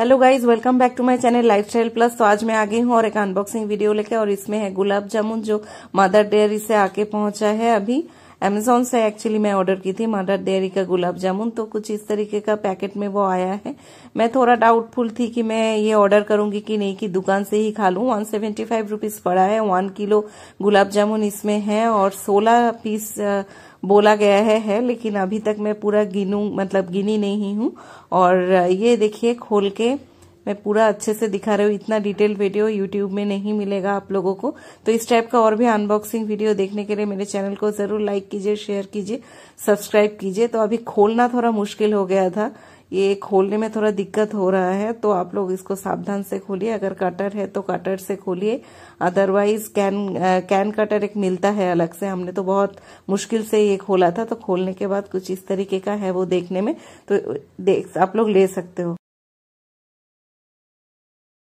hello guys welcome back to my channel Lifestyle Plus तो आज मैं आ गई हूँ और एक अनबॉक्सिंग वीडियो लेके और इसमें है गुलाब जामुन जो मदर डेयरी से आके पहुंचा है अभी अमेजोन से एक्चुअली मैं ऑर्डर की थी मदर डेयरी का गुलाब जामुन तो कुछ इस तरीके का पैकेट में वो आया है मैं थोड़ा डाउटफुल थी कि मैं ये ऑर्डर करूंगी कि नहीं कि दुकान से ही खा लू वन सेवेंटी फाइव पड़ा है वन किलो गुलाब जामुन इसमें है और सोलह पीस बोला गया है, है लेकिन अभी तक मैं पूरा गिनू मतलब गिनी नहीं हूँ और ये देखिए खोल के मैं पूरा अच्छे से दिखा रही हूँ इतना डिटेल वीडियो यूट्यूब में नहीं मिलेगा आप लोगों को तो इस टाइप का और भी अनबॉक्सिंग वीडियो देखने के लिए मेरे चैनल को जरूर लाइक कीजिए शेयर कीजिए सब्सक्राइब कीजिए तो अभी खोलना थोड़ा मुश्किल हो गया था ये खोलने में थोड़ा दिक्कत हो रहा है तो आप लोग इसको सावधान से खोलिए अगर कटर है तो कटर से खोलिए अदरवाइज कैन कैन कटर एक मिलता है अलग से हमने तो बहुत मुश्किल से ये खोला था तो खोलने के बाद कुछ इस तरीके का है वो देखने में तो देख आप लोग ले सकते हो